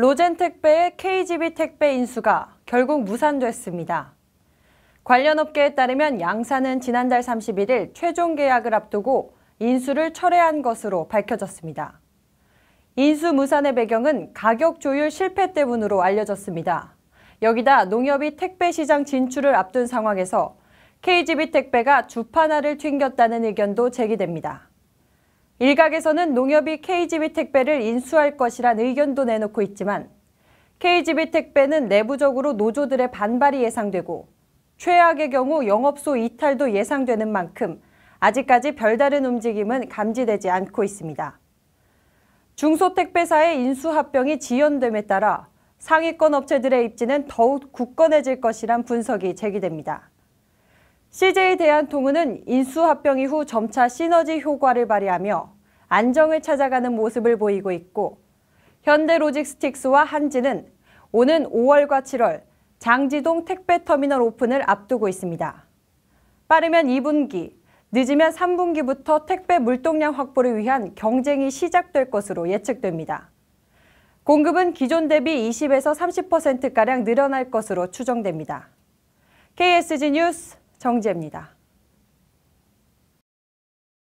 로젠 택배의 KGB 택배 인수가 결국 무산됐습니다. 관련 업계에 따르면 양사는 지난달 31일 최종 계약을 앞두고 인수를 철회한 것으로 밝혀졌습니다. 인수 무산의 배경은 가격 조율 실패 때문으로 알려졌습니다. 여기다 농협이 택배 시장 진출을 앞둔 상황에서 KGB 택배가 주판화를 튕겼다는 의견도 제기됩니다. 일각에서는 농협이 KGB 택배를 인수할 것이란 의견도 내놓고 있지만 KGB 택배는 내부적으로 노조들의 반발이 예상되고 최악의 경우 영업소 이탈도 예상되는 만큼 아직까지 별다른 움직임은 감지되지 않고 있습니다. 중소택배사의 인수합병이 지연됨에 따라 상위권 업체들의 입지는 더욱 굳건해질 것이란 분석이 제기됩니다. CJ 대한통운은 인수합병 이후 점차 시너지 효과를 발휘하며 안정을 찾아가는 모습을 보이고 있고 현대로직스틱스와 한진은 오는 5월과 7월 장지동 택배터미널 오픈을 앞두고 있습니다. 빠르면 2분기, 늦으면 3분기부터 택배 물동량 확보를 위한 경쟁이 시작될 것으로 예측됩니다. 공급은 기존 대비 20에서 30%가량 늘어날 것으로 추정됩니다. KSG 뉴스 정재입니다.